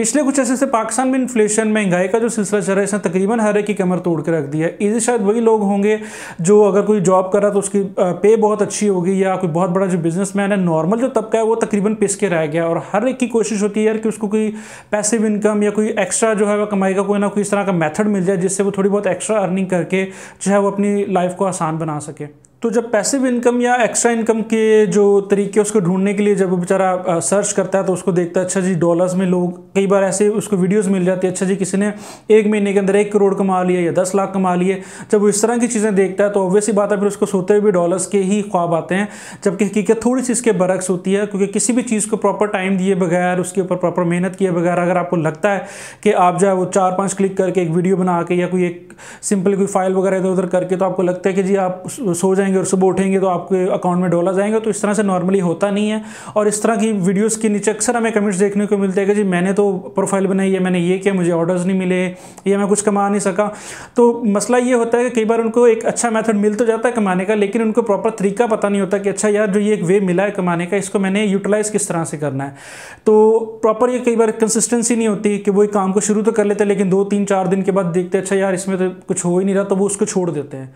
पिछले कुछ ऐसे से पाकिस्तान में इन्फ्लेशन महंगाई का जो सिलसिला चल रहा है इसने तकरीबन हर एक की कमर तोड़ के रख दी है इसे शायद वही लोग होंगे जो अगर कोई जॉब कर रहा तो उसकी पे बहुत अच्छी होगी या कोई बहुत बड़ा जो बिजनेसमैन है नॉर्मल जो तबका है वो तकरीबन पिस के रह गया और हर एक की कोशिश होती है यार कि उसको कोई पैसिव इनकम या कोई एक्स्ट्रा जो है वह कमाई का कोई ना कोई इस तरह का मैथड मिल जाए जिससे वो थोड़ी बहुत एक्स्ट्रा अर्निंग करके जो है वो अपनी लाइफ को आसान बना सके तो जब पैसिव इनकम या एक्स्ट्रा इनकम के जो तरीके उसको ढूंढने के लिए जब वो बेचारा सर्च करता है तो उसको देखता है अच्छा जी डॉलर्स में लोग कई बार ऐसे उसको वीडियोस मिल जाती है अच्छा जी किसी ने एक महीने के अंदर एक करोड़ कमा लिया या दस लाख कमा लिए जब वो इस तरह की चीज़ें देखता है तो ऑब्वियसली बात है फिर उसको सोते हुए भी डॉलर्स के ही ख्वाब आते हैं जबकि हकीकत थोड़ी सी इसके बरक्स होती है क्योंकि किसी भी चीज़ को प्रॉपर टाइम दिए बगैर उसके ऊपर प्रॉपर मेहनत किए बगैर अगर आपको लगता है कि आप जो है वो चार पाँच क्लिक करके एक वीडियो बना के या कोई एक सिंपल कोई फाइल वगैरह इधर उधर करके तो आपको लगता है कि जी आप सो जाएंगे उठेंगे और सुबह उठेंगे तो आपके अकाउंट में डोला जाएंगे तो इस तरह से नॉर्मली होता नहीं है और इस तरह की वीडियोस के नीचे अक्सर हमें कमेंट्स देखने को मिलते हैं कि जी मैंने तो प्रोफाइल बनाई है मैंने ये किया मुझे ऑर्डर्स नहीं मिले या मैं कुछ कमा नहीं सका तो मसला ये होता है कि कई बार उनको एक अच्छा मैथड मिल तो जाता है कमाने का लेकिन उनको प्रॉपर तरीका पता नहीं होता कि अच्छा यार जो ये एक वे मिला है कमाने का इसको मैंने यूटिलाइज़ किस तरह से करना है तो प्रॉपर ये कई बार कंसिस्टेंसी नहीं होती कि वो एक काम को शुरू तो कर लेते हैं लेकिन दो तीन चार दिन के बाद देखते हैं अच्छा यार इसमें तो कुछ हो ही नहीं रहा तो वो उसको छोड़ देते हैं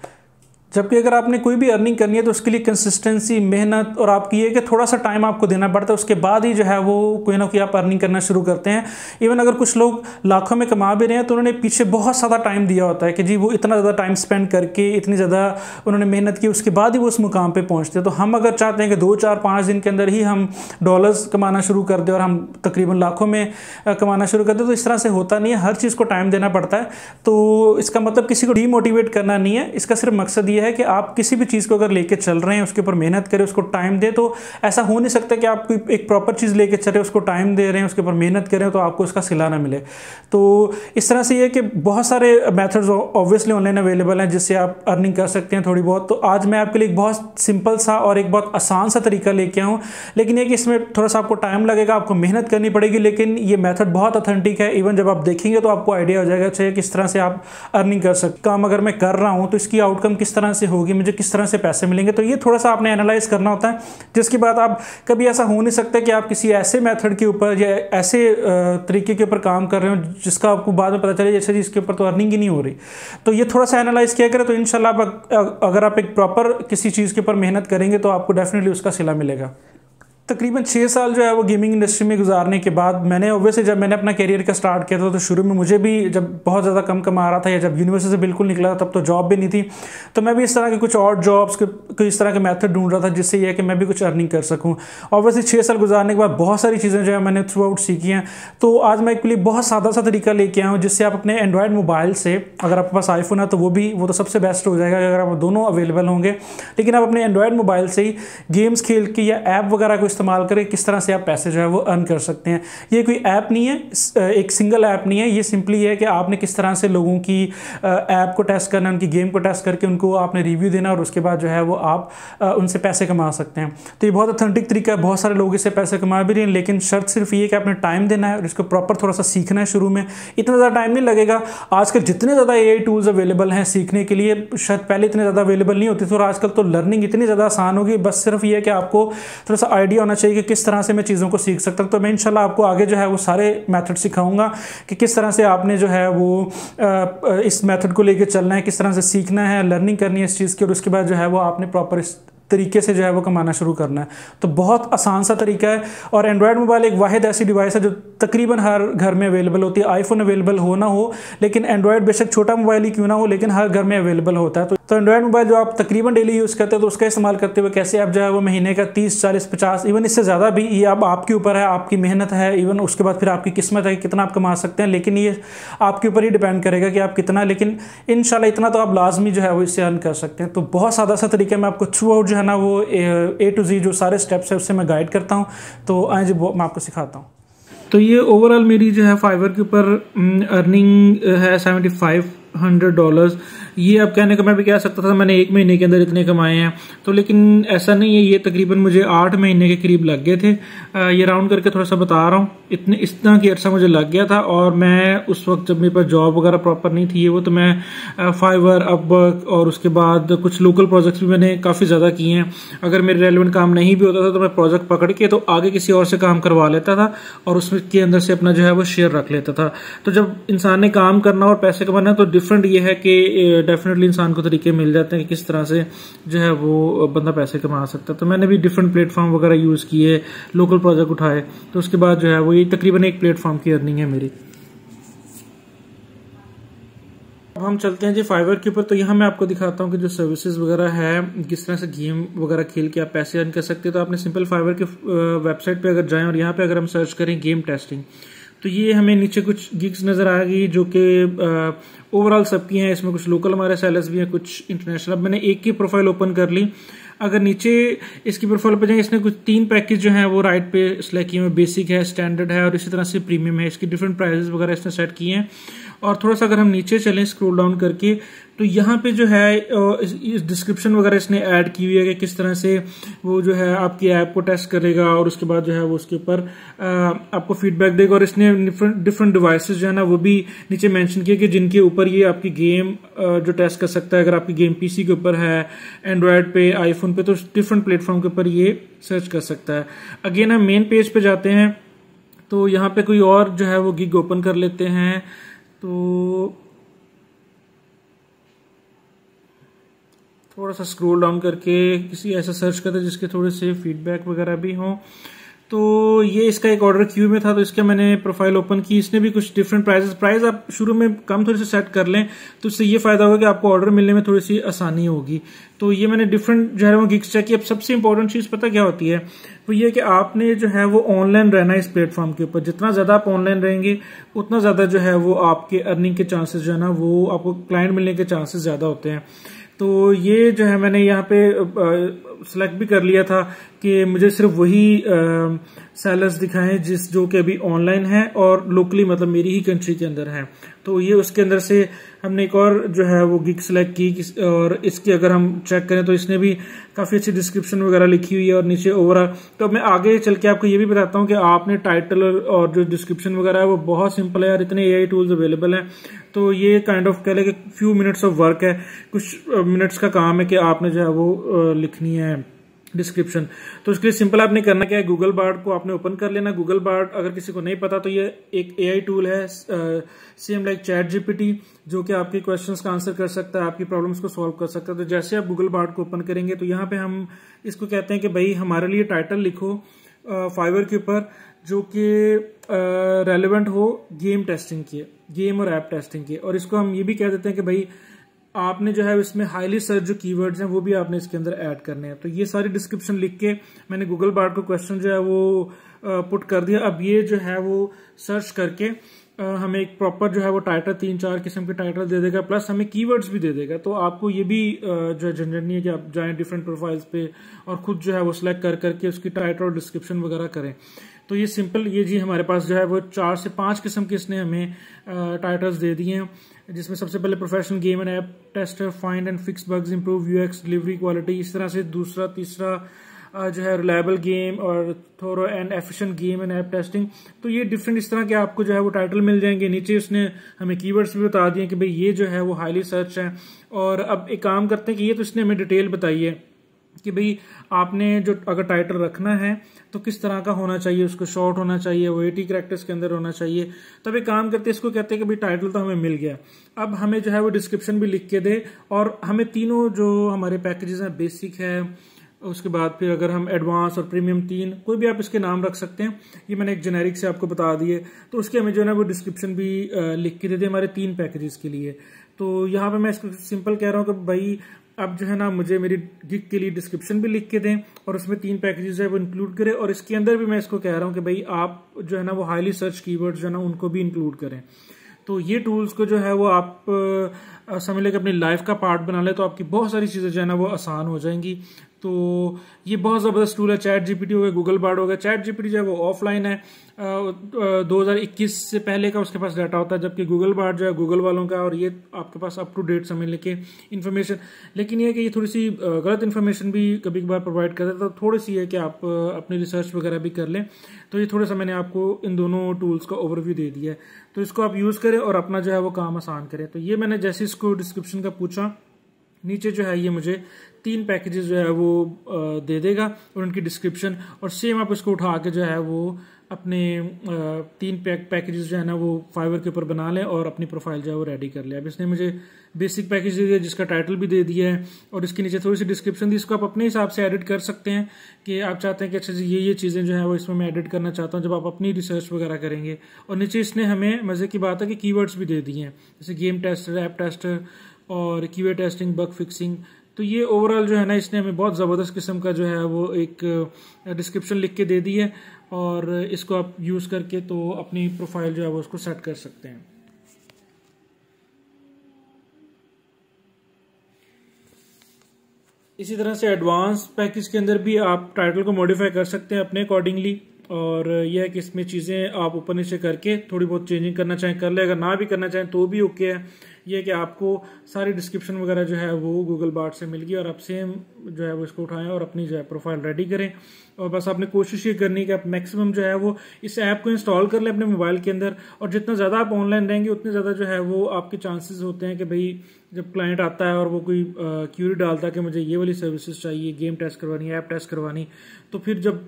जबकि अगर आपने कोई भी अर्निंग करनी है तो उसके लिए कंसिस्टेंसी मेहनत और आपकी ये कि थोड़ा सा टाइम आपको देना पड़ता है उसके बाद ही जो है वो कोई ना कोई आप अर्निंग करना शुरू करते हैं इवन अगर कुछ लोग लाखों में कमा भी रहे हैं तो उन्होंने पीछे बहुत ज़्यादा टाइम दिया होता है कि जी वो इतना ज़्यादा टाइम स्पेंड करके इतनी ज़्यादा उन्होंने मेहनत की उसके बाद ही वो उस मुकाम पर पहुँचते हैं तो हम अगर चाहते हैं कि दो चार पाँच दिन के अंदर ही हम डॉलर्स कमाना शुरू कर दें और हम तकरीबन लाखों में कमाना शुरू कर दें तो इस तरह से होता नहीं है हर चीज़ को टाइम देना पड़ता है तो इसका मतलब किसी को डीमोटिवेट करना नहीं है इसका सिर्फ मकसद ये यह है कि आप किसी भी चीज़ को अगर लेके चल रहे हैं उसके ऊपर मेहनत करें उसको टाइम दे तो ऐसा हो नहीं सकता कि आप कोई एक प्रॉपर चीज़ लेके चल रहे हैं उसको टाइम दे रहे हैं उसके ऊपर मेहनत करें तो आपको उसका सिला ना मिले तो इस तरह से ये कि बहुत सारे मैथड्स ऑब्वियसली ऑनलाइन अवेलेबल हैं जिससे आप अर्निंग कर सकते हैं थोड़ी बहुत तो आज मैं आपके लिए एक बहुत सिंपल सा और एक बहुत आसान सा तरीका लेके आऊँ लेकिन ये कि इसमें थोड़ा सा आपको टाइम लगेगा आपको मेहनत करनी पड़ेगी लेकिन ये मेथड बहुत ऑथेंटिक है इवन जब आप देखेंगे तो आपको आइडिया हो जाएगा अच्छा किस तरह से आप अर्निंग कर सकते काम अगर मैं कर रहा हूँ तो इसकी आउटकम किस तरह तरह से होगी मुझे किस तरह से पैसे मिलेंगे तो ये थोड़ा सा आपने एनालाइज करना होता है जिसके बाद आप कभी ऐसा हो नहीं सकता कि आप किसी ऐसे मेथड के ऊपर या ऐसे तरीके के ऊपर काम कर रहे हो जिसका आपको बाद में पता चले जैसे जिसके ऊपर तो अर्निंग ही नहीं हो रही तो ये थोड़ा सा एनालाइज किया करें तो इन अगर आप एक प्रॉपर किसी चीज़ के ऊपर मेहनत करेंगे तो आपको डेफिनेटली उसका सिला मिलेगा तकरीबन छः साल जो है वो गेमिंग इंडस्ट्री में गुजारने के बाद मैंने ऑब्वियसली जब मैंने अपना करियर का स्टार्ट किया था तो शुरू में मुझे भी जब बहुत ज़्यादा कम कमा रहा था या जब यूनिवर्सिटी से बिल्कुल निकला था तब तो जॉब भी नहीं थी तो मैं भी इस तरह के कुछ और जॉब्स को इस तरह के मैथड ढूंढ रहा था जिससे यह है कि मैं भी कुछ अर्निंग कर सकूँ ऑब्वियसली छः साल गुजारने के बाद बहुत सारी चीज़ें जो है मैंने थ्रू आउट सीखी हैं तो आज मैं एक लिए बहुत सादा सा तरीका लेके आया हूँ जिससे आप अपने एंड्रॉयड मोबाइल से अगर आपके पास आईफोन है तो वो भी वो तो सबसे बेस्ट हो जाएगा अगर आप दोनों अवेलेबल होंगे लेकिन आप अपने एंड्रॉयड मोबाइल से ही गेम्स खेल के या ऐप वगैरह को इस्तेमाल करके किस तरह से आप पैसे जो है वो अर्न कर सकते हैं ये कोई ऐप नहीं है एक सिंगल ऐप नहीं है ये सिंपली है कि आपने किस तरह से लोगों की ऐप को टेस्ट करना उनकी गेम को टेस्ट करके उनको आपने रिव्यू देना और उसके बाद जो है वो आप उनसे पैसे कमा सकते हैं तो ये बहुत अथेंटिक तरीका है बहुत सारे लोग इससे पैसे कमा भी रहे हैं लेकिन शर्त सिर्फ ये कि आपने टाइम देना है और इसको प्रॉपर थोड़ा सा सीखना है शुरू में इतना ज़्यादा टाइम नहीं लगेगा आजकल जितने ज़्यादा ए टूल्स अवेलेबल हैं सीखने के लिए शायद पहले इतने ज़्यादा अवेलेबल नहीं होते थे और आजकल तो लर्निंग इतनी ज़्यादा आसान होगी बस सिर्फ ये है कि आपको थोड़ा सा आइडिया आइडिया होना चाहिए कि किस तरह से मैं चीज़ों को सीख सकता हूँ तो मैं इंशाल्लाह आपको आगे जो है वो सारे मेथड सिखाऊंगा कि किस तरह से आपने जो है वो इस मेथड को लेकर चलना है किस तरह से सीखना है लर्निंग करनी है इस चीज़ की और उसके बाद जो है वो आपने प्रॉपर तरीके से जो है वो कमाना शुरू करना है तो बहुत आसान सा तरीका है और एंड्रॉयड मोबाइल एक वाद ऐसी डिवाइस है जो तकरीबन हर घर में अवेलेबल होती है आईफोन अवेलेबल हो ना हो लेकिन एंड्रॉयड बेशक छोटा मोबाइल ही क्यों ना हो लेकिन हर घर में अवेलेबल होता है तो तो एंड्रॉयड मोबाइल जो आप तकरीबन डेली यूज़ करते हैं तो उसका इस्तेमाल करते हुए कैसे आप जो है वो महीने का तीस चालीस पचास इवन इससे ज़्यादा भी ये अब आपके ऊपर है आपकी मेहनत है इवन उसके बाद फिर आपकी किस्मत है कि कितना आप कमा सकते हैं लेकिन ये आपके ऊपर ही डिपेंड करेगा कि आप कितना लेकिन इन इतना तो आप लाजमी जो है वो इससे अर्न कर सकते हैं तो बहुत सादा सा तरीका मैं आपको थ्रू आउट जो है है ना वो ए टू जी जो सारे स्टेप्स है उससे मैं गाइड करता हूँ तो आज मैं आपको सिखाता हूँ तो ये ओवरऑल मेरी जो है फाइवर के ऊपर अर्निंग है सेवेंटी फाइव हंड्रेड डॉलर्स ये अब कहने का मैं भी कह सकता था मैंने एक महीने के अंदर इतने कमाए हैं तो लेकिन ऐसा नहीं है ये तकरीबन मुझे आठ महीने के करीब लग गए थे ये राउंड करके थोड़ा सा बता रहा हूँ इतने इस तरह की अर्सा मुझे लग गया था और मैं उस वक्त जब मेरे पास जॉब वगैरह प्रॉपर नहीं थी वो तो मैं फाइवर अब और उसके बाद कुछ लोकल प्रोजेक्ट्स भी मैंने काफ़ी ज़्यादा किए हैं अगर मेरे रेलिवेंट काम नहीं भी होता था तो मैं प्रोजेक्ट पकड़ के तो आगे किसी और से काम करवा लेता था और उसके अंदर से अपना जो है वो शेयर रख लेता था तो जब इंसान ने काम करना और पैसे कमाना तो डिफरेंट ये है कि डेफिनेटली इंसान को तरीके मिल जाते हैं कि किस तरह से जो है वो बंदा पैसे कमा सकता है तो मैंने भी डिफरेंट प्लेटफॉर्म वगैरह यूज़ किए लोकल प्रोजेक्ट उठाए तो उसके बाद जो है वो ये तकरीबन एक प्लेटफॉर्म की अर्निंग है मेरी अब हम चलते हैं जी फाइवर के ऊपर तो यहाँ मैं आपको दिखाता हूँ कि जो सर्विसेज वगैरह है किस तरह से गेम वगैरह खेल के आप पैसे अर्न कर सकते हैं तो आपने सिंपल फाइवर के वेबसाइट पे अगर जाएं और यहाँ पे अगर हम सर्च करें गेम टेस्टिंग तो ये हमें नीचे कुछ गिग्स नज़र आ गई जो कि ओवरऑल सबकी हैं इसमें कुछ लोकल हमारे सेलर्स भी हैं कुछ इंटरनेशनल अब मैंने एक की प्रोफाइल ओपन कर ली अगर नीचे इसकी प्रोफाइल पर जाएंगे इसने कुछ तीन पैकेज जो है वो राइट पे सेलेक्ट किए हुए बेसिक है स्टैंडर्ड है और इसी तरह से प्रीमियम है इसकी डिफरेंट प्राइजेस वगैरह इसने सेट किए हैं और थोड़ा सा अगर हम नीचे चलें स्क्रोल डाउन करके तो यहाँ पे जो है इस डिस्क्रिप्शन वगैरह इसने ऐड की हुई है कि किस तरह से वो जो है आपकी ऐप को टेस्ट करेगा और उसके बाद जो है वो उसके ऊपर आपको फीडबैक देगा और इसने डिफरेंट डिवाइस डिवाइसेस जो है ना वो भी नीचे मेंशन किया कि जिनके ऊपर ये आपकी गेम जो टेस्ट कर सकता है अगर आपकी गेम पीसी के ऊपर है एंड्रॉयड पे आईफोन पे तो डिफरेंट प्लेटफॉर्म के ऊपर ये सर्च कर सकता है अगेन हम मेन पेज पे जाते हैं तो यहाँ पे कोई और जो है वो गिग ओपन कर लेते हैं तो थोड़ा सा स्क्रोल डाउन करके किसी ऐसा सर्च करते जिसके थोड़े से फीडबैक वगैरह भी हों तो ये इसका एक ऑर्डर क्यू में था तो इसका मैंने प्रोफाइल ओपन की इसने भी कुछ डिफरेंट प्राइजेस प्राइस आप शुरू में कम थोड़े से सेट कर लें तो इससे ये फायदा होगा कि आपको ऑर्डर मिलने में थोड़ी सी आसानी होगी तो ये मैंने डिफरेंट जो है वो गिग्स चेक की अब सबसे इंपॉर्टेंट चीज़ पता क्या होती है वो ये कि आपने जो है वो ऑनलाइन रहना इस प्लेटफॉर्म के ऊपर जितना ज़्यादा आप ऑनलाइन रहेंगे उतना ज़्यादा जो है वो आपके अर्निंग के चांसेस जो है ना वो आपको क्लाइंट मिलने के चांसेस ज़्यादा होते हैं तो ये जो है मैंने यहाँ पे सेलेक्ट भी कर लिया था कि मुझे सिर्फ वही सेलर्स दिखाएं जिस जो कि अभी ऑनलाइन है और लोकली मतलब मेरी ही कंट्री के अंदर है तो ये उसके अंदर से हमने एक और जो है वो गिग सेलेक्ट की और इसकी अगर हम चेक करें तो इसने भी काफ़ी अच्छी डिस्क्रिप्शन वगैरह लिखी हुई है और नीचे ओवरऑल तो मैं आगे चल के आपको ये भी बताता हूँ कि आपने टाइटल और जो डिस्क्रिप्शन वगैरह है वो बहुत सिंपल है और इतने ए टूल्स अवेलेबल हैं तो ये काइंड ऑफ कह लें कि फ्यू मिनट्स ऑफ वर्क है कुछ मिनट्स का काम है कि आपने जो है वो लिखनी है डिस्क्रिप्शन तो उसके लिए सिंपल आपने करना क्या है गूगल बार्ड को आपने ओपन कर लेना गूगल बार्ड अगर किसी को नहीं पता तो ये एक एआई टूल है सेम लाइक चैट जीपीटी जो कि आपके क्वेश्चंस का आंसर कर सकता है आपकी प्रॉब्लम्स को सॉल्व कर सकता है तो जैसे आप गूगल बार्ड को ओपन करेंगे तो यहाँ पे हम इसको कहते हैं कि भाई हमारे लिए टाइटल लिखो फाइवर के ऊपर जो कि रेलिवेंट हो गेम टेस्टिंग की गेम और ऐप टेस्टिंग की और इसको हम ये भी कह देते हैं कि भाई आपने जो है इसमें हाईली सर्च जो कीवर्ड्स हैं वो भी आपने इसके अंदर ऐड करने हैं तो ये सारी डिस्क्रिप्शन लिख के मैंने गूगल बार्ट को क्वेश्चन जो है वो पुट कर दिया अब ये जो है वो सर्च करके हमें एक प्रॉपर जो है वो टाइटल तीन चार किस्म के टाइटल दे देगा प्लस हमें कीवर्ड्स भी दे देगा तो आपको ये भी जो है झंझट नहीं है कि आप जाएं डिफरेंट प्रोफाइल्स पे और खुद जो है वो सिलेक्ट कर करके उसकी टाइटल और डिस्क्रिप्शन वगैरह करें तो ये सिंपल ये जी हमारे पास जो है वो चार से पांच किस्म के इसने हमें टाइटल्स दे दिए हैं जिसमें सबसे पहले professional game and app test find and fix bugs improve UX delivery quality इस तरह से दूसरा तीसरा जो है रिलायबल गेम और thorough and efficient game and app testing तो ये डिफरेंट इस तरह के आपको जो है वो टाइटल मिल जाएंगे नीचे उसने हमें कीवर्ड्स भी बता दिए कि भाई ये जो है वो हाईली सर्च है और अब एक काम करते हैं कि ये तो इसने हमें डिटेल बताई है कि भाई आपने जो अगर टाइटल रखना है तो किस तरह का होना चाहिए उसको शॉर्ट होना चाहिए वो एटी करेक्टर्स के अंदर होना चाहिए तब एक काम करते इसको कहते हैं कि भाई टाइटल तो हमें मिल गया अब हमें जो है वो डिस्क्रिप्शन भी लिख के दे और हमें तीनों जो हमारे पैकेजेस हैं बेसिक है उसके बाद फिर अगर हम एडवांस और प्रीमियम तीन कोई भी आप इसके नाम रख सकते हैं ये मैंने एक जेनेरिक से आपको बता दिए तो उसके हमें जो है ना वो डिस्क्रिप्शन भी लिख के दे दे हमारे तीन पैकेजेस के लिए तो यहाँ पे मैं इसको सिंपल कह रहा हूँ कि भाई आप जो है ना मुझे मेरी गिग के लिए डिस्क्रिप्शन भी लिख के दें और उसमें तीन पैकेजेस है वो इंक्लूड करें और इसके अंदर भी मैं इसको कह रहा हूँ कि भाई आप जो है ना वो हाईली सर्च कीवर्ड जो है ना उनको भी इंक्लूड करें तो ये टूल्स को जो है वो आप समझ लें कि अपनी लाइफ का पार्ट बना लें तो आपकी बहुत सारी चीज़ें जो है ना वो आसान हो जाएंगी तो ये बहुत ज़बरदस्त टूल है चैट जीपीटी हो गया गूगल बार्ड हो गया चैट जीपीटी जो है वो ऑफलाइन है दो हज़ार इक्कीस से पहले का उसके पास डाटा होता है जबकि गूगल बार्ड जो है गूगल वालों का और ये आपके पास अप टू डेट समय लेके इन्फॉर्मेशन लेकिन ये कि ये थोड़ी सी गलत इन्फॉर्मेशन भी कभी कभार प्रोवाइड करता है तो थोड़ी सी है कि आप अपनी रिसर्च वगैरह भी कर लें तो ये थोड़ा सा मैंने आपको इन दोनों टूल्स का ओवरव्यू दे दिया है तो इसको आप यूज़ करें और अपना जो है वो काम आसान करें तो ये मैंने जैसे इसको डिस्क्रिप्शन का पूछा नीचे जो है ये मुझे तीन पैकेजेस जो है वो दे देगा और उनकी डिस्क्रिप्शन और सेम आप इसको उठा के जो है वो अपने तीन पैक पैकेजेस जो है ना वो फाइवर के ऊपर बना लें और अपनी प्रोफाइल जो है वो रेडी कर लें अब इसने मुझे बेसिक पैकेज दे दिया जिसका टाइटल भी दे दिया है और इसके नीचे थोड़ी सी डिस्क्रिप्शन दी इसको आप अपने हिसाब से एडिट कर सकते हैं कि आप चाहते हैं कि अच्छा जी ये ये चीज़ें जो है वो इसमें मैं एडिट करना चाहता हूँ जब आप अपनी रिसर्च वगैरह करेंगे और नीचे इसने हमें मज़े की बात है कि कीवर्ड्स भी दे दिए हैं जैसे गेम टेस्टर ऐप टेस्टर और कीवे टेस्टिंग बग फिक्सिंग तो ये ओवरऑल जो है ना इसने हमें बहुत ज़बरदस्त किस्म का जो है वो एक डिस्क्रिप्शन लिख के दे दी है और इसको आप यूज़ करके तो अपनी प्रोफाइल जो है वो उसको सेट कर सकते हैं इसी तरह से एडवांस पैकेज के अंदर भी आप टाइटल को मॉडिफाई कर सकते हैं अपने अकॉर्डिंगली और यह है कि इसमें चीज़ें आप ऊपर नीचे करके थोड़ी बहुत चेंजिंग करना चाहें कर ले अगर ना भी करना चाहें तो भी ओके है ये कि आपको सारी डिस्क्रिप्शन वगैरह जो है वो गूगल बार्ट से मिल गई और आप सेम जो है वो इसको उठाएं और अपनी जो है प्रोफाइल रेडी करें और बस आपने कोशिश ये करनी कि आप मैक्सिमम जो है वो इस ऐप को इंस्टॉल कर लें अपने मोबाइल के अंदर और जितना ज़्यादा आप ऑनलाइन रहेंगे उतने ज़्यादा जो है वो आपके चांसेस होते हैं कि भाई जब क्लाइंट आता है और वो कोई क्यूरी डालता है कि मुझे ये वाली सर्विसेज चाहिए गेम टेस्ट करवानी ऐप टेस्ट करवानी तो फिर जब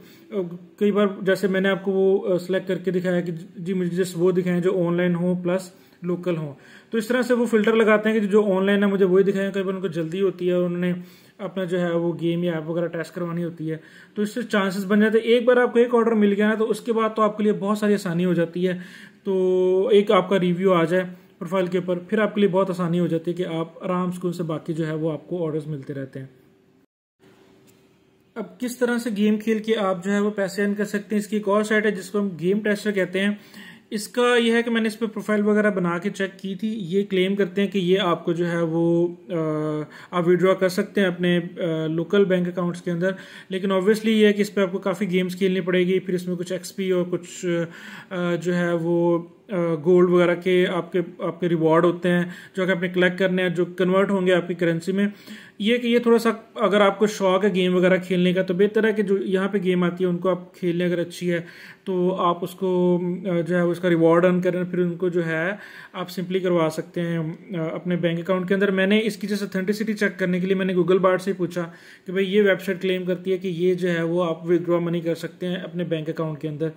कई बार जैसे मैंने आपको वो सिलेक्ट करके दिखाया कि जी मुझे जस्ट वो दिखाएं जो ऑनलाइन हो प्लस लोकल हो तो इस तरह से वो फिल्टर लगाते हैं कि जो ऑनलाइन है मुझे वही दिखाएंगे कई बार उनको जल्दी होती है उन्होंने अपना जो है वो गेम या ऐप वगैरह टेस्ट करवानी होती है तो इससे चांसेस बन जाते हैं एक बार आपको एक ऑर्डर मिल गया ना तो उसके बाद तो आपके लिए बहुत सारी आसानी हो जाती है तो एक आपका रिव्यू आ जाए प्रोफाइल के ऊपर फिर आपके लिए बहुत आसानी हो जाती है कि आप आराम से उनसे बाकी जो है वो आपको ऑर्डर्स मिलते रहते हैं अब किस तरह से गेम खेल के आप जो है वो पैसे अर्न कर सकते हैं इसकी एक और साइट है जिसको हम गेम टेस्टर कहते हैं इसका यह है कि मैंने इस पर प्रोफाइल वगैरह बना के चेक की थी ये क्लेम करते हैं कि ये आपको जो है वो आप विड्रॉ कर सकते हैं अपने आ, लोकल बैंक अकाउंट्स के अंदर लेकिन ऑब्वियसली ये है कि इस पर आपको काफ़ी गेम्स खेलनी पड़ेगी फिर इसमें कुछ एक्सपी और कुछ आ, जो है वो गोल्ड वगैरह के आपके आपके रिवॉर्ड होते हैं जो कि आपने कलेक्ट करने हैं जो कन्वर्ट होंगे आपकी करेंसी में ये कि ये थोड़ा सा अगर आपको शौक है गेम वगैरह खेलने का तो बेहतर है कि जो यहाँ पे गेम आती है उनको आप खेलने अगर अच्छी है तो आप उसको जो है उसका रिवॉर्ड अर्न करें फिर उनको जो है आप सिंपली करवा सकते हैं अपने बैंक अकाउंट के अंदर मैंने इसकी जैसे अथेंटिसिटी चेक करने के लिए मैंने गूगल बार से पूछा कि भाई ये वेबसाइट क्लेम करती है कि ये जो है वो आप विदड्रॉ मनी कर सकते हैं अपने बैंक अकाउंट के अंदर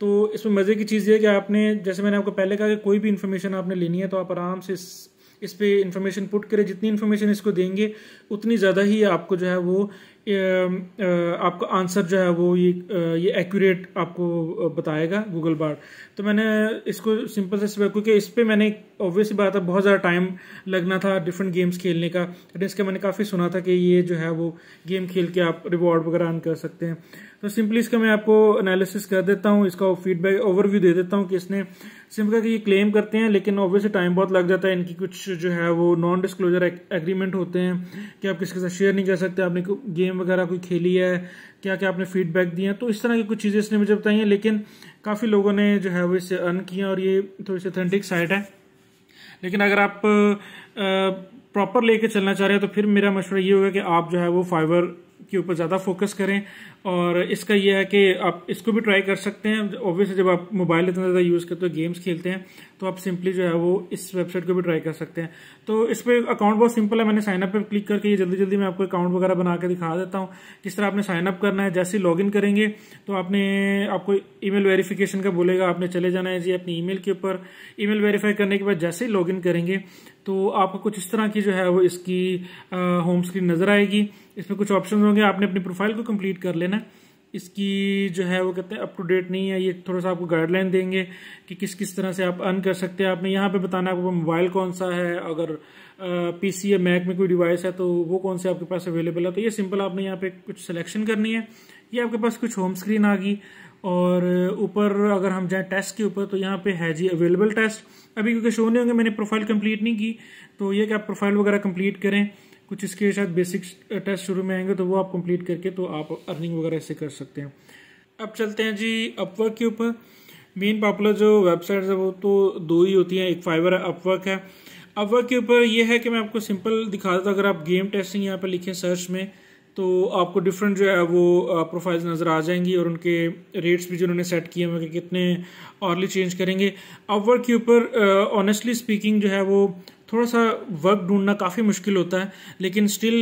तो इसमें मज़े की चीज़ ये है कि आपने जैसे मैंने आपको पहले कहा कि कोई भी इन्फॉर्मेशन आपने लेनी है तो आप आराम से इस पर इंफॉर्मेशन पुट करें जितनी इन्फॉर्मेशन इसको देंगे उतनी ज़्यादा ही आपको जो है वो आपका आंसर जो है वो ये ये एक्यूरेट आपको बताएगा गूगल बार तो मैंने इसको सिंपल से क्योंकि इस पर मैंने ऑब्वियसली बात है बहुत ज़्यादा टाइम लगना था डिफरेंट गेम्स खेलने का एंड मैंने काफ़ी सुना था कि ये जो है वो गेम खेल के आप रिवॉर्ड वगैरह अर्न कर सकते हैं तो सिंपली इसका मैं आपको एनालिसिस कर देता हूँ इसका फीडबैक ओवरव्यू दे देता हूँ कि इसने सिंपल कि ये क्लेम करते हैं लेकिन ऑब्वियसली टाइम बहुत लग जाता है इनकी कुछ जो है वो नॉन डिस्कलोजर एग्रीमेंट होते हैं कि आप किसी के साथ शेयर नहीं कर सकते आपने गेम गेम वगैरह कोई खेली है क्या क्या आपने फीडबैक दिए हैं तो इस तरह की कुछ चीज़ें इसने मुझे बताई हैं लेकिन काफ़ी लोगों ने जो है वो इसे अर्न किया और ये थोड़ी सी अथेंटिक साइट है लेकिन अगर आप प्रॉपर लेके चलना चाह रहे हैं तो फिर मेरा मशवरा ये होगा कि आप जो है वो फाइवर के ऊपर ज़्यादा फोकस करें और इसका यह है कि आप इसको भी ट्राई कर सकते हैं ऑब्वियसली जब आप मोबाइल इतना ज़्यादा यूज़ करते हो गेम्स खेलते हैं तो आप सिंपली जो है वो इस वेबसाइट को भी ट्राई कर सकते हैं तो इस पर अकाउंट बहुत सिंपल है मैंने साइनअप पर क्लिक करके ये जल्दी जल्दी मैं आपको अकाउंट वगैरह बना के दिखा देता हूँ किस तरह आपने साइनअप करना है जैसे इन करेंगे तो आपने आपको ईमेल वेरिफिकेशन का बोलेगा आपने चले जाना है जी अपनी ईमेल के ऊपर ईमेल वेरीफाई करने के बाद जैसे ही लॉग करेंगे तो आपको कुछ इस तरह की जो है वो इसकी होम स्क्रीन नजर आएगी इसमें कुछ ऑप्शन होंगे आपने अपनी प्रोफाइल को कंप्लीट कर लेना है इसकी जो है वो कहते हैं अप टू डेट नहीं है ये थोड़ा सा आपको गाइडलाइन देंगे कि किस किस तरह से आप अर्न कर सकते हैं आपने यहाँ पे बताना आपको मोबाइल कौन सा है अगर पीसी या मैक में कोई डिवाइस है तो वो कौन से आपके पास अवेलेबल है तो ये सिंपल आपने यहाँ पे कुछ सिलेक्शन करनी है ये आपके पास कुछ होम स्क्रीन आ गई और ऊपर अगर हम जाएँ टेस्ट के ऊपर तो यहाँ पर है जी अवेलेबल टेस्ट अभी क्योंकि शो नहीं होंगे मैंने प्रोफाइल कम्प्लीट नहीं की तो ये कि आप प्रोफाइल वगैरह कम्प्लीट करें कुछ इसके शायद बेसिक टेस्ट शुरू में आएंगे तो वो आप कंप्लीट करके तो आप अर्निंग वगैरह ऐसे कर सकते हैं अब चलते हैं जी अपवर्क के ऊपर मेन पॉपुलर जो वेबसाइट है वो तो दो ही होती हैं एक फाइवर है अपवर्क है अपवर्क के ऊपर ये है कि मैं आपको सिंपल दिखा देता अगर आप गेम टेस्टिंग यहाँ पर लिखें सर्च में तो आपको डिफरेंट जो है वो प्रोफाइल्स नज़र आ जाएंगी और उनके रेट्स भी जो उन्होंने सेट किए हुए कि कितने ऑर्ली चेंज करेंगे अपवर्क के ऊपर ऑनेस्टली स्पीकिंग जो है वो थोड़ा सा वर्क ढूंढना काफ़ी मुश्किल होता है लेकिन स्टिल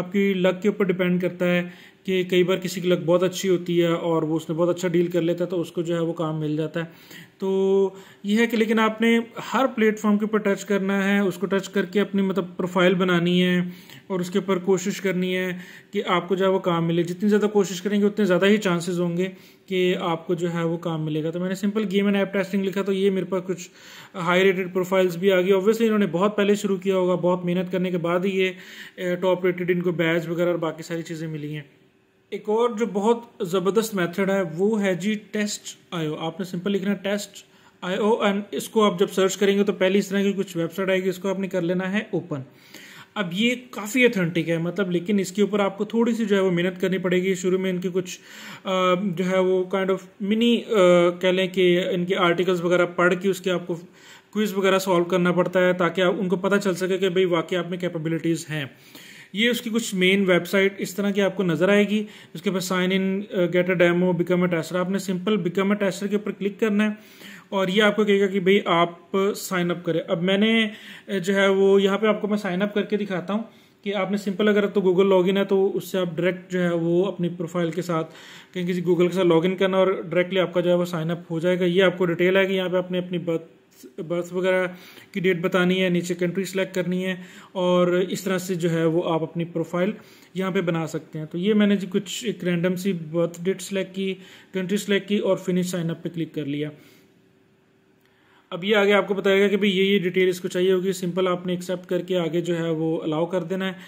आपकी लक के ऊपर डिपेंड करता है कि कई बार किसी की लक बहुत अच्छी होती है और वो उसने बहुत अच्छा डील कर लेता है तो उसको जो है वो काम मिल जाता है तो ये है कि लेकिन आपने हर प्लेटफॉर्म के ऊपर टच करना है उसको टच करके अपनी मतलब प्रोफाइल बनानी है और उसके ऊपर कोशिश करनी है कि आपको जो है वो काम मिले जितनी ज़्यादा कोशिश करेंगे उतने ज़्यादा ही चांसेस होंगे कि आपको जो है वो काम मिलेगा तो मैंने simple game and app testing लिखा तो ये मेरे पास कुछ हाई रेटेड प्रोफाइल्स भी आ गई ऑब्वियसली इन्होंने बहुत पहले शुरू किया होगा बहुत मेहनत करने के बाद ही ये टॉप रेटेड इनको बैज वगैरह और बाकी सारी चीज़ें मिली हैं एक और जो बहुत ज़बरदस्त मेथड है वो है जी टेस्ट आयो आपने सिंपल लिखना टेस्ट आयो एंड इसको आप जब सर्च करेंगे तो पहले इस तरह की कुछ वेबसाइट आएगी इसको आपने कर लेना है ओपन अब ये काफ़ी अथेंटिक है मतलब लेकिन इसके ऊपर आपको थोड़ी सी जो है वो मेहनत करनी पड़ेगी शुरू में इनके कुछ जो है वो काइंड ऑफ मिनी कह लें कि इनके आर्टिकल्स वगैरह पढ़ के उसके आपको क्विज़ वगैरह सॉल्व करना पड़ता है ताकि आप उनको पता चल सके कि भाई वाकई आप में कैपेबिलिटीज़ हैं ये उसकी कुछ मेन वेबसाइट इस तरह की आपको नजर आएगी उसके बाद sign in get a demo become a tester आपने सिंपल बिकम अ टेस्टर के ऊपर क्लिक करना है और ये आपको कहेगा कि भाई आप साइन uh, अप करें अब मैंने uh, जो है वो यहाँ पे आपको मैं साइन अप करके दिखाता हूँ कि आपने सिंपल अगर तो गूगल लॉगिन है तो उससे आप डायरेक्ट जो है वो अपनी प्रोफाइल के साथ कहीं किसी गूगल के साथ लॉगिन करना और डायरेक्टली आपका जो है वो साइन अप हो जाएगा ये आपको डिटेल है कि यहाँ पे आपने अपनी बर्थ बर्थ वगैरह की डेट बतानी है नीचे कंट्री सेलेक्ट करनी है और इस तरह से जो है वो आप अपनी प्रोफाइल यहाँ पे बना सकते हैं तो ये मैंने जी कुछ एक रैंडम सी बर्थ डेट सेलेक्ट की कंट्री सेलेक्ट की और फिनिश साइन अप पे क्लिक कर लिया अब ये आगे आपको बताएगा कि भाई ये ये डिटेल इसको चाहिए होगी सिंपल आपने एक्सेप्ट करके आगे जो है वो अलाउ कर देना है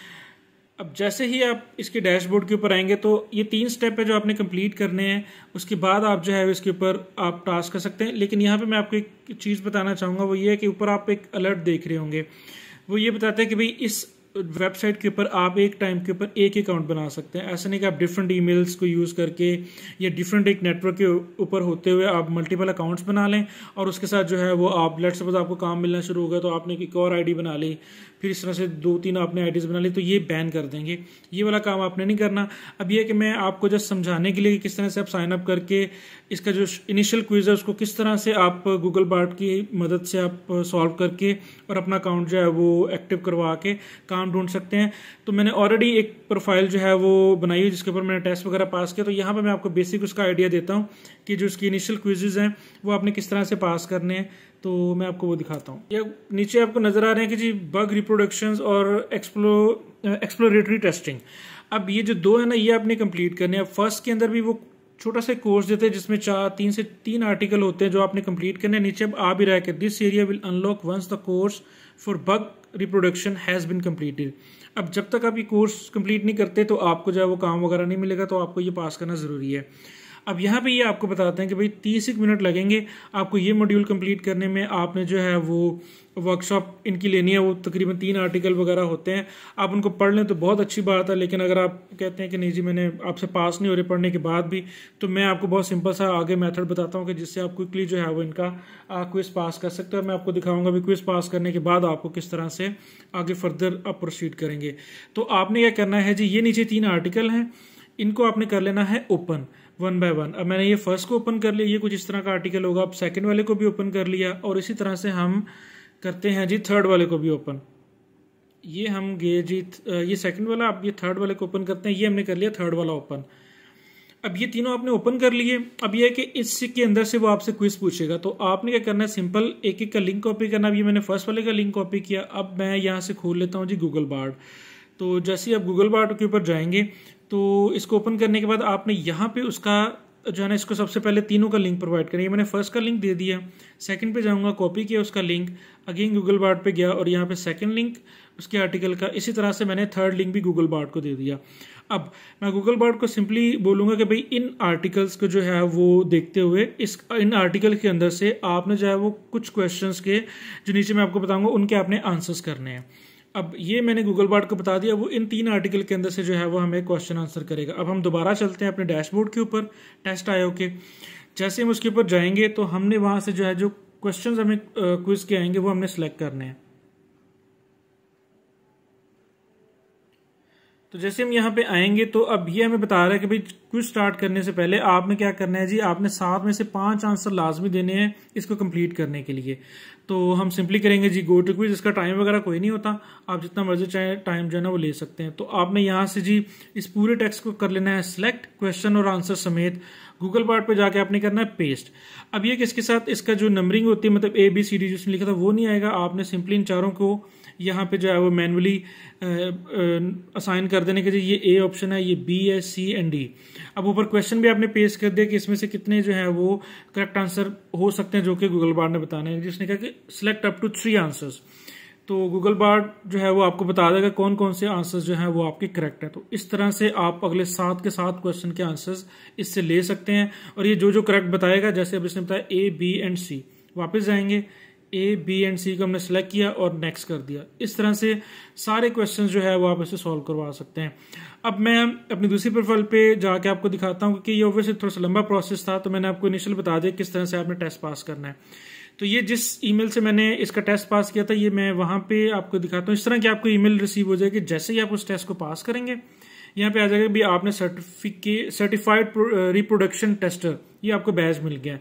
अब जैसे ही आप इसके डैशबोर्ड के ऊपर आएंगे तो ये तीन स्टेप है जो आपने कंप्लीट करने हैं उसके बाद आप जो है इसके ऊपर आप टास्क कर सकते हैं लेकिन यहाँ पे मैं आपको एक चीज़ बताना चाहूँगा वो ये है कि ऊपर आप एक अलर्ट देख रहे होंगे वो ये बताते हैं कि भाई इस वेबसाइट के ऊपर आप एक टाइम के ऊपर एक ही अकाउंट बना सकते हैं ऐसा नहीं कि आप डिफरेंट ई को यूज़ करके या डिफरेंट एक नेटवर्क के ऊपर होते हुए आप मल्टीपल अकाउंट्स बना लें और उसके साथ जो है वो आप लेट सपोज आपको काम मिलना शुरू हो गया तो आपने एक और आईडी बना ली फिर इस तरह से दो तीन आपने आईडीज़ बना ली तो ये बैन कर देंगे ये वाला काम आपने नहीं करना अब यह कि मैं आपको जस्ट समझाने के लिए कि किस तरह से आप साइन अप करके इसका जो इनिशियल क्विज़ है उसको किस तरह से आप गूगल बार्ट की मदद से आप सॉल्व करके और अपना अकाउंट जो है वो एक्टिव करवा के काम नाम ढूंढ सकते हैं तो मैंने ऑलरेडी एक प्रोफाइल जो है वो बनाई है जिसके ऊपर मैंने टेस्ट वगैरह पास किया तो यहाँ पर मैं आपको बेसिक उसका आइडिया देता हूँ कि जो उसकी इनिशियल क्विजेज हैं वो आपने किस तरह से पास करने हैं तो मैं आपको वो दिखाता हूँ ये नीचे आपको नज़र आ रहे हैं कि जी बग रिप्रोडक्शन और एक्सप्लो एक्सप्लोरेटरी टेस्टिंग अब ये जो दो है ना ये आपने कंप्लीट करने हैं फर्स्ट के अंदर भी वो छोटा सा कोर्स देते हैं जिसमें चार तीन से तीन आर्टिकल होते हैं जो आपने कंप्लीट करने हैं नीचे अब आ भी रहा है कि this area will unlock once the course for bug reproduction has been completed अब जब तक आप ये कोर्स कंप्लीट नहीं करते तो आपको जो है वो काम वगैरह नहीं मिलेगा तो आपको ये पास करना ज़रूरी है अब यहाँ पे ये आपको बताते हैं कि भाई तीस एक मिनट लगेंगे आपको ये मॉड्यूल कंप्लीट करने में आपने जो है वो वर्कशॉप इनकी लेनी है वो तकरीबन तीन आर्टिकल वगैरह होते हैं आप उनको पढ़ लें तो बहुत अच्छी बात है लेकिन अगर आप कहते हैं कि नहीं जी मैंने आपसे पास नहीं हो रहे पढ़ने के बाद भी तो मैं आपको बहुत सिंपल सा आगे मेथड बताता हूँ कि जिससे आप क्विकली जो है वो इनका क्विज़ पास कर सकते हो मैं आपको दिखाऊंगा भी क्विज़ पास करने के बाद आपको किस तरह से आगे फर्दर आप प्रोसीड करेंगे तो आपने क्या करना है जी ये नीचे तीन आर्टिकल हैं इनको आपने कर लेना है ओपन वन बाय वन अब मैंने ये फर्स्ट को ओपन कर लिया ये कुछ इस तरह का आर्टिकल होगा अब सेकंड वाले को भी ओपन कर लिया और इसी तरह से हम करते हैं जी थर्ड वाले को भी ओपन ये हम गए जी ये सेकंड वाला अब ये थर्ड वाले को ओपन करते हैं ये हमने कर लिया थर्ड वाला ओपन अब ये तीनों आपने ओपन कर लिए अब ये है कि इसके अंदर से वो आपसे क्विज पूछेगा तो आपने क्या करना है सिंपल एक एक का लिंक कॉपी करना अब ये मैंने फर्स्ट वाले का लिंक कॉपी किया अब मैं यहाँ से खोल लेता हूँ जी गूगल बार्ड तो जैसे ही आप गूगल बार्ड के ऊपर जाएंगे तो इसको ओपन करने के बाद आपने यहाँ पे उसका जो है ना इसको सबसे पहले तीनों का लिंक प्रोवाइड करें ये मैंने फर्स्ट का लिंक दे दिया सेकंड पे जाऊँगा कॉपी किया उसका लिंक अगेन गूगल बार्ट पे गया और यहाँ पे सेकंड लिंक उसके आर्टिकल का इसी तरह से मैंने थर्ड लिंक भी गूगल बार्ट को दे दिया अब मैं गूगल बार्ट को सिंपली बोलूँगा कि भाई इन आर्टिकल्स को जो है वो देखते हुए इस इन आर्टिकल के अंदर से आपने जो है वो कुछ क्वेश्चन के जो नीचे मैं आपको बताऊँगा उनके आपने आंसर्स करने हैं अब ये मैंने गूगल बार्ड को बता दिया वो इन तीन आर्टिकल के अंदर से जो है वो हमें क्वेश्चन आंसर करेगा अब हम दोबारा चलते हैं अपने डैशबोर्ड के ऊपर टेस्ट आयो के जैसे हम उसके ऊपर जाएंगे तो हमने वहाँ से जो है जो क्वेश्चन हमें क्विज के आएंगे वो हमने सेलेक्ट करने हैं तो जैसे हम यहाँ पे आएंगे तो अब ये हमें बता रहा है कि भाई क्विज स्टार्ट करने से पहले आपने क्या करना है जी आपने सात में से पांच आंसर लाजमी देने हैं इसको कंप्लीट करने के लिए तो हम सिंपली करेंगे जी गो टू क्विज इसका टाइम वगैरह कोई नहीं होता आप जितना मर्जी चाहे टाइम जो है ना वो ले सकते हैं तो आपने यहाँ से जी इस पूरे टेक्स्ट को कर लेना है सिलेक्ट क्वेश्चन और आंसर समेत गूगल पार्ट पे जाके आपने करना है पेस्ट अब ये किसके साथ इसका जो नंबरिंग होती है मतलब ए बी सी डी जिसने लिखा था वो नहीं आएगा आपने सिंपली इन चारों को यहाँ पे जो है वो मैनुअली असाइन कर देने के लिए ये ए ऑप्शन है ये बी है सी एंड डी अब ऊपर क्वेश्चन भी आपने पेश कर दिया कि इसमें से कितने जो है वो करेक्ट आंसर हो सकते हैं जो कि गूगल बार ने बताने हैं जिसने कहा कि select up to three answers तो गूगल बार जो है वो आपको बता देगा कौन कौन से आंसर्स जो है वो आपके करेक्ट है तो इस तरह से आप अगले सात के सात क्वेश्चन के आंसर्स इससे ले सकते हैं और ये जो जो करेक्ट बताएगा जैसे अब इसने बताया ए बी एंड सी वापस जाएंगे ए बी एंड सी को हमने सेलेक्ट किया और नेक्स्ट कर दिया इस तरह से सारे क्वेश्चन जो है वो आप इसे सॉल्व करवा सकते हैं अब मैं अपनी दूसरी प्रोफाइल पे जाके आपको दिखाता हूँ क्योंकि ये ऑब्वियसली थोड़ा सा लंबा प्रोसेस था तो मैंने आपको इनिशियल बता दिया किस तरह से आपने टेस्ट पास करना है तो ये जिस ईमेल से मैंने इसका टेस्ट पास किया था ये मैं वहां पे आपको दिखाता हूँ इस तरह की आपको ईमेल रिसीव हो जाएगी जैसे ही आप उस टेस्ट को पास करेंगे यहाँ पे आ जाएगा भी आपने सर्टिफिकेट सर्टिफाइड रिप्रोडक्शन टेस्टर ये आपको बैज मिल गया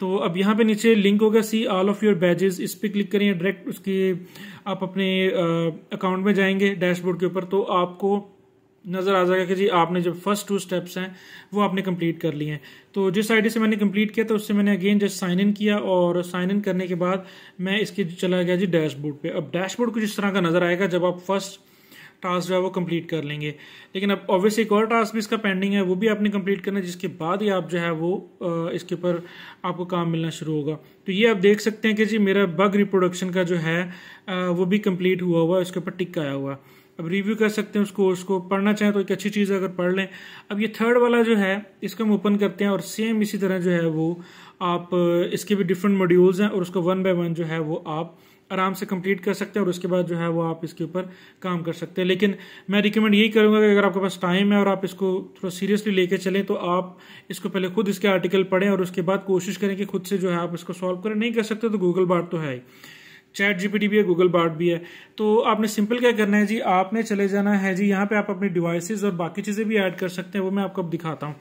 तो अब यहाँ पे नीचे लिंक होगा see all of your badges इस पर क्लिक करिए डायरेक्ट उसके आप अपने अकाउंट में जाएंगे डैशबोर्ड के ऊपर तो आपको नज़र आ जाएगा कि जी आपने जो फर्स्ट टू स्टेप्स हैं वो आपने कंप्लीट कर लिए हैं तो जिस आईडी से मैंने कंप्लीट किया था तो उससे मैंने अगेन जस्ट साइन इन किया और साइन इन करने के बाद मैं इसके चला गया जी डैशबोर्ड पे अब डैशबोर्ड कुछ इस तरह का नज़र आएगा जब आप फर्स्ट टास्क जो है वो कंप्लीट कर लेंगे लेकिन अब ऑब्वियस एक और टास्क भी इसका पेंडिंग है वो भी आपने कंप्लीट करना है जिसके बाद ही आप जो है वो इसके ऊपर आपको काम मिलना शुरू होगा तो ये आप देख सकते हैं कि जी मेरा बग रिप्रोडक्शन का जो है वो भी कंप्लीट हुआ हुआ है उसके ऊपर टिक आया हुआ है अब रिव्यू कर सकते हैं उस कोर्स को पढ़ना चाहें तो एक अच्छी चीज़ अगर पढ़ लें अब ये थर्ड वाला जो है इसको हम ओपन करते हैं और सेम इसी तरह जो है वो आप इसके भी डिफरेंट मॉड्यूल्स हैं और उसको वन बाय वन जो है वो आप आराम से कंप्लीट कर सकते हैं और उसके बाद जो है वो आप इसके ऊपर काम कर सकते हैं लेकिन मैं रिकमेंड यही करूंगा कि अगर आपके पास टाइम है और आप इसको थोड़ा सीरियसली लेके चलें तो आप इसको पहले खुद इसके आर्टिकल पढ़ें और उसके बाद कोशिश करें कि खुद से जो है आप इसको सॉल्व करें नहीं कर सकते तो गूगल बार तो है ही चैट जीपीटी भी है गूगल बार्ट भी है तो आपने सिंपल क्या करना है जी आपने चले जाना है जी यहाँ पे आप अपनी डिवाइसेस और बाकी चीज़ें भी ऐड कर सकते हैं वो मैं आपको अब दिखाता हूँ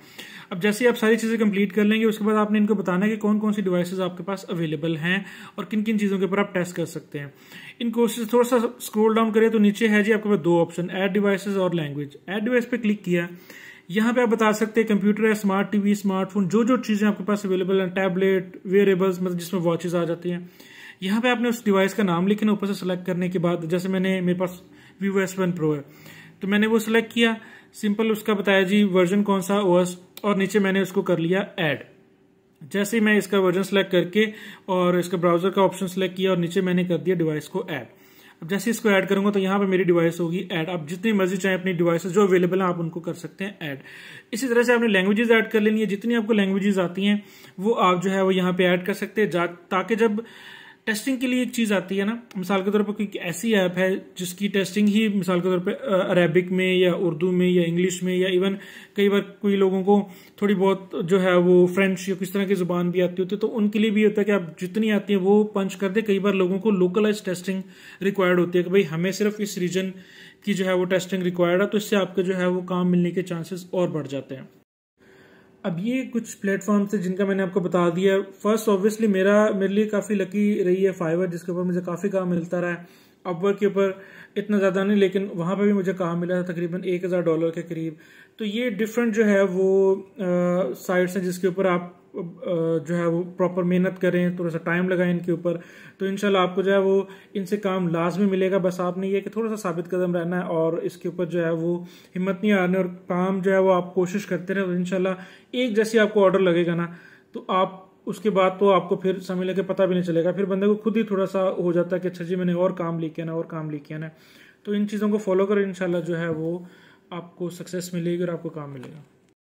अब जैसे ही आप सारी चीज़ें कंप्लीट कर लेंगे उसके बाद आपने इनको बताना है कि कौन कौन सी डिवाइसेज आपके पास अवेलेबल हैं और किन किन चीज़ों के ऊपर आप टेस्ट कर सकते हैं इन कोर्सेज थोड़ा सा स्क्रोल डाउन करें तो नीचे है जी आपके पास दो ऑप्शन एड डिवाइसेज और लैंग्वेज एड डिवाइस पर क्लिक किया यहाँ पे आप बता सकते हैं कंप्यूटर है स्मार्ट टीवी स्मार्टफोन जो जो चीज़ें आपके पास अवेलेबल हैं टैबलेट वेरेबल्स मतलब जिसमें वॉचेज आ जाती हैं यहाँ पे आपने उस डिवाइस का नाम लिखना ऊपर से सेलेक्ट करने के बाद जैसे मैंने मेरे पास वीवो एस वन प्रो है तो मैंने वो सिलेक्ट किया सिंपल उसका बताया जी वर्जन कौन सा ओएस और नीचे मैंने उसको कर लिया एड जैसे मैं इसका वर्जन सेलेक्ट करके और इसका ब्राउजर का ऑप्शन सेलेक्ट किया और नीचे मैंने कर दिया डिवाइस को ऐड अब जैसे इसको ऐड करूंगा तो यहाँ पे मेरी डिवाइस होगी ऐड आप जितनी मर्जी चाहे अपनी डिवाइस जो अवेलेबल है आप उनको कर सकते हैं ऐड इसी तरह से आपने लैंग्वेजेस ऐड कर लेनी है जितनी आपको लैंग्वेजेस आती हैं वो आप जो है वो यहाँ पे ऐड कर सकते हैं ताकि जब टेस्टिंग के लिए एक चीज आती है ना मिसाल के तौर पर कोई ऐसी ऐप है जिसकी टेस्टिंग ही मिसाल के तौर पर अरेबिक में या उर्दू में या इंग्लिश में या इवन कई बार कोई लोगों को थोड़ी बहुत जो है वो फ्रेंच या किस तरह की जुबान भी आती होती है तो उनके लिए भी होता है कि आप जितनी आती है वो पंच कर दे कई बार लोगों को लोकलाइज टेस्टिंग रिक्वायर्ड होती है कि भाई हमें सिर्फ इस रीजन की जो है वो टेस्टिंग रिक्वायर्ड है तो इससे आपके जो है वो काम मिलने के चांसेस और बढ़ जाते हैं अब ये कुछ प्लेटफॉर्म्स है जिनका मैंने आपको बता दिया फर्स्ट ऑब्वियसली मेरा मेरे लिए काफ़ी लकी रही है फाइवर जिसके ऊपर मुझे काफ़ी काम मिलता रहा है अपवर के ऊपर इतना ज़्यादा नहीं लेकिन वहाँ पर भी मुझे काम मिला था तकरीबन एक हज़ार डॉलर के करीब तो ये डिफरेंट जो है वो साइट्स हैं जिसके ऊपर आप जो है वो प्रॉपर मेहनत करें थोड़ा सा टाइम लगाएं इनके ऊपर तो इनशाला आपको जो है वो इनसे काम लाजमी मिलेगा बस आपने ये कि थोड़ा सा साबित कदम रहना है और इसके ऊपर जो है वो हिम्मत नहीं हारने और काम जो है वो आप कोशिश करते रहे इनशाला एक जैसे आपको ऑर्डर लगेगा ना तो आप उसके बाद तो आपको फिर समय लेके पता भी नहीं चलेगा फिर बंदे को खुद ही थोड़ा सा हो जाता है कि अच्छा जी मैंने और काम लिखे ना और काम लिखे ना तो इन चीज़ों को फॉलो करें इनशाला जो है वो आपको सक्सेस मिलेगी और आपको काम मिलेगा